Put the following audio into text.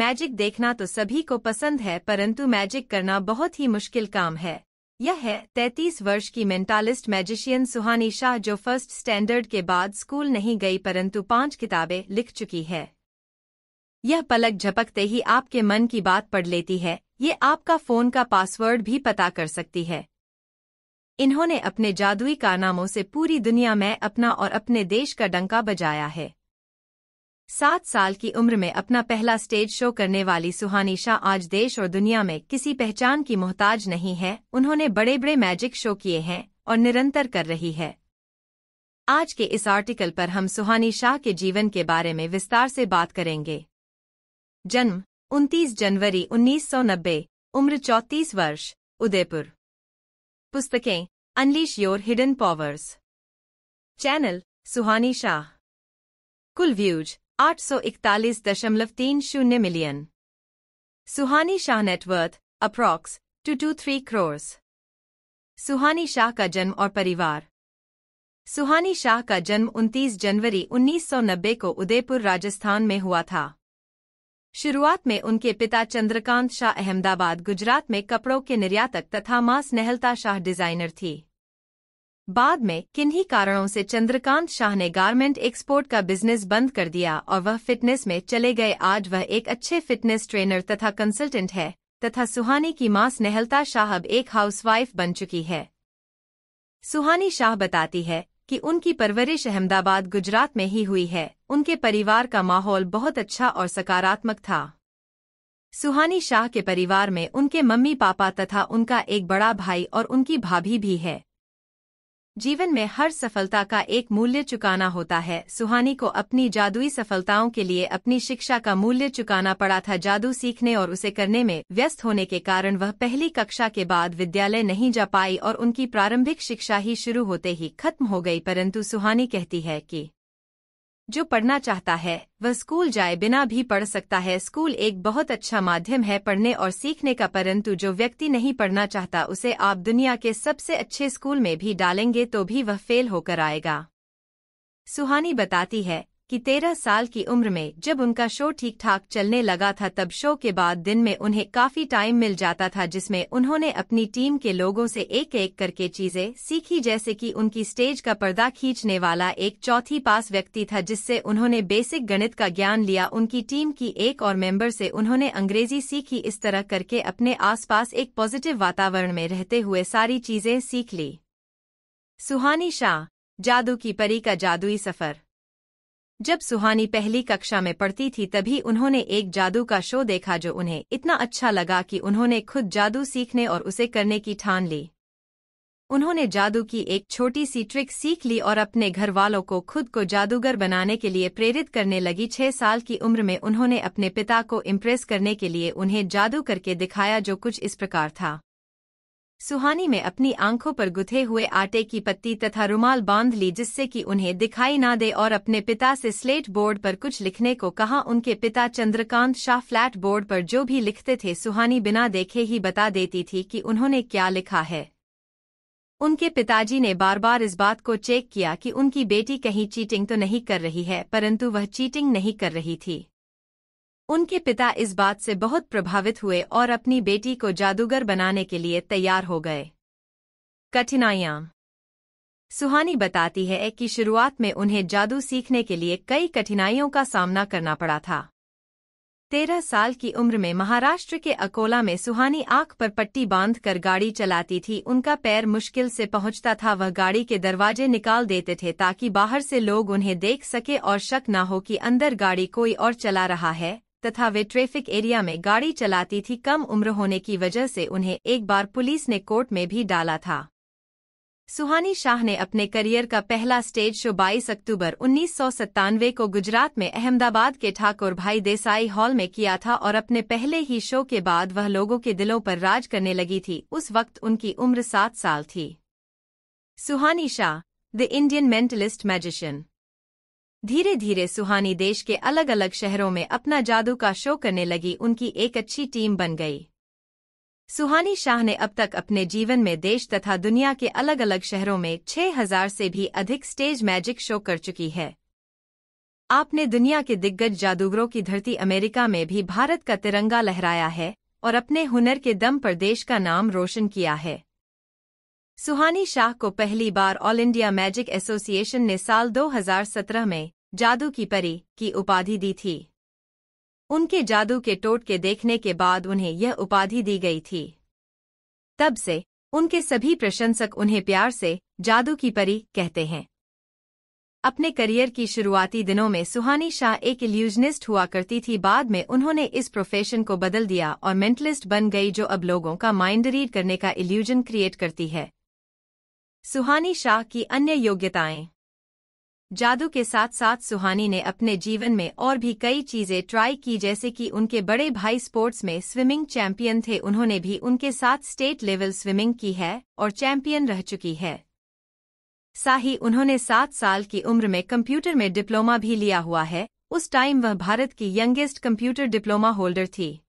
magic देखना तो सभी को पसंद है परंतु मैजिक करना बहुत ही मुश्किल काम है यह है 33 वर्ष की मेंटालिस्ट मैजिशियन सुहानी शाह जो फर्स्ट स्टैंडर्ड के बाद स्कूल नहीं गई परंतु पांच किताबें लिख चुकी है यह पलक झपकते ही आपके मन की बात पढ़ लेती है ये आपका फोन का पासवर्ड भी पता कर सकती है इन्होंने अपने जादुई कारनामों से पूरी दुनिया में अपना और अपने देश का डंका बजाया है सात साल की उम्र में अपना पहला स्टेज शो करने वाली सुहानी शाह आज देश और दुनिया में किसी पहचान की मोहताज नहीं है उन्होंने बड़े बड़े मैजिक शो किए हैं और निरंतर कर रही है आज के इस आर्टिकल पर हम सुहानी शाह के जीवन के बारे में विस्तार से बात करेंगे जन्म 29 जनवरी 1990, उम्र 34 वर्ष उदयपुर पुस्तकें unleash your hidden powers channel Suhani Shah कुल व्यूज आठ सौ इकतालीस दशमलव तीन शून्य million Suhani Shah net worth approx two to three crores Suhani Shah का जन्म और परिवार सुहानी शाह का जन्म 29 जनवरी 1990 को उदयपुर राजस्थान में हुआ था शुरुआत में उनके पिता चंद्रकांत शाह अहमदाबाद गुजरात में कपड़ों के निर्यातक तथा मां स्नेहलता शाह डिजाइनर थी बाद में किन्हीं कारणों से चंद्रकांत शाह ने गारमेंट एक्सपोर्ट का बिजनेस बंद कर दिया और वह फिटनेस में चले गए आज वह एक अच्छे फिटनेस ट्रेनर तथा कंसल्टेंट है तथा सुहानी की मां स्नेहलता शाह अब एक हाउसवाइफ बन चुकी है सुहानी शाह बताती है कि उनकी परवरिश अहमदाबाद गुजरात में ही हुई है उनके परिवार का माहौल बहुत अच्छा और सकारात्मक था सुहानी शाह के परिवार में उनके मम्मी पापा तथा उनका एक बड़ा भाई और उनकी भाभी भी है जीवन में हर सफलता का एक मूल्य चुकाना होता है सुहानी को अपनी जादुई सफलताओं के लिए अपनी शिक्षा का मूल्य चुकाना पड़ा था जादू सीखने और उसे करने में व्यस्त होने के कारण वह पहली कक्षा के बाद विद्यालय नहीं जा पाई और उनकी प्रारंभिक शिक्षा ही शुरू होते ही खत्म हो गई परंतु सुहानी कहती है कि जो पढ़ना चाहता है वह स्कूल जाए बिना भी पढ़ सकता है स्कूल एक बहुत अच्छा माध्यम है पढ़ने और सीखने का परंतु जो व्यक्ति नहीं पढ़ना चाहता उसे आप दुनिया के सबसे अच्छे स्कूल में भी डालेंगे तो भी वह फेल होकर आएगा सुहानी बताती है कि तेरह साल की उम्र में जब उनका शो ठीक ठाक चलने लगा था तब शो के बाद दिन में उन्हें काफी टाइम मिल जाता था जिसमें उन्होंने अपनी टीम के लोगों से एक एक करके चीजें सीखी जैसे कि उनकी स्टेज का पर्दा खींचने वाला एक चौथी पास व्यक्ति था जिससे उन्होंने बेसिक गणित का ज्ञान लिया उनकी टीम की एक और मेंबर से उन्होंने अंग्रेजी सीखी इस तरह करके अपने आसपास एक पॉजिटिव वातावरण में रहते हुए सारी चीजें सीख ली सुहानी शाह जादू की परी का जादुई सफर जब सुहानी पहली कक्षा में पढ़ती थी तभी उन्होंने एक जादू का शो देखा जो उन्हें इतना अच्छा लगा कि उन्होंने खुद जादू सीखने और उसे करने की ठान ली उन्होंने जादू की एक छोटी सी ट्रिक सीख ली और अपने घर वालों को खुद को जादूगर बनाने के लिए प्रेरित करने लगी छह साल की उम्र में उन्होंने अपने पिता को इम्प्रेस करने के लिए उन्हें जादू करके दिखाया जो कुछ इस प्रकार था सुहानी में अपनी आंखों पर गुथे हुए आटे की पत्ती तथा रुमाल बांध ली जिससे कि उन्हें दिखाई ना दे और अपने पिता से स्लेट बोर्ड पर कुछ लिखने को कहा उनके पिता चंद्रकांत शाह फ्लैट बोर्ड पर जो भी लिखते थे सुहानी बिना देखे ही बता देती थी कि उन्होंने क्या लिखा है उनके पिताजी ने बार बार इस बात को चेक किया कि उनकी बेटी कहीं चीटिंग तो नहीं कर रही है परंतु वह चीटिंग नहीं कर रही थी उनके पिता इस बात से बहुत प्रभावित हुए और अपनी बेटी को जादूगर बनाने के लिए तैयार हो गए कठिनाइयाँ सुहानी बताती है कि शुरुआत में उन्हें जादू सीखने के लिए कई कठिनाइयों का सामना करना पड़ा था तेरह साल की उम्र में महाराष्ट्र के अकोला में सुहानी आंख पर पट्टी बांध कर गाड़ी चलाती थी उनका पैर मुश्किल से पहुंचता था वह गाड़ी के दरवाजे निकाल देते थे ताकि बाहर से लोग उन्हें देख सके और शक न हो कि अंदर गाड़ी कोई और चला रहा है तथा वे ट्रैफिक एरिया में गाड़ी चलाती थी कम उम्र होने की वजह से उन्हें एक बार पुलिस ने कोर्ट में भी डाला था सुहानी शाह ने अपने करियर का पहला स्टेज शो 22 अक्टूबर उन्नीस को गुजरात में अहमदाबाद के ठाकुर भाई देसाई हॉल में किया था और अपने पहले ही शो के बाद वह लोगों के दिलों पर राज करने लगी थी उस वक्त उनकी उम्र सात साल थी Suhani Shah the Indian mentalist magician धीरे धीरे सुहानी देश के अलग अलग शहरों में अपना जादू का शो करने लगी उनकी एक अच्छी टीम बन गई सुहानी शाह ने अब तक अपने जीवन में देश तथा दुनिया के अलग अलग शहरों में 6000 से भी अधिक स्टेज मैजिक शो कर चुकी है आपने दुनिया के दिग्गज जादूगरों की धरती अमेरिका में भी भारत का तिरंगा लहराया है और अपने हुनर के दम पर देश का नाम रोशन किया है सुहानी शाह को पहली बार ऑल इंडिया मैजिक एसोसिएशन ने साल 2017 में जादू की परी की उपाधि दी थी उनके जादू के टोट के देखने के बाद उन्हें यह उपाधि दी गई थी तब से उनके सभी प्रशंसक उन्हें प्यार से जादू की परी कहते हैं अपने करियर की शुरुआती दिनों में सुहानी शाह एक इल्यूजनिस्ट हुआ करती थी बाद में उन्होंने इस प्रोफेशन को बदल दिया और मेंटलिस्ट बन गई जो अब लोगों का माइंड रीड करने का इल्यूजन क्रिएट करती है सुहानी शाह की अन्य योग्यताएं जादू के साथ साथ सुहानी ने अपने जीवन में और भी कई चीजें ट्राई की जैसे कि उनके बड़े भाई स्पोर्ट्स में स्विमिंग चैंपियन थे उन्होंने भी उनके साथ स्टेट लेवल स्विमिंग की है और चैंपियन रह चुकी है साही उन्होंने सात साल की उम्र में कंप्यूटर में डिप्लोमा भी लिया हुआ है उस टाइम वह भारत की यंगेस्ट कंप्यूटर डिप्लोमा होल्डर थी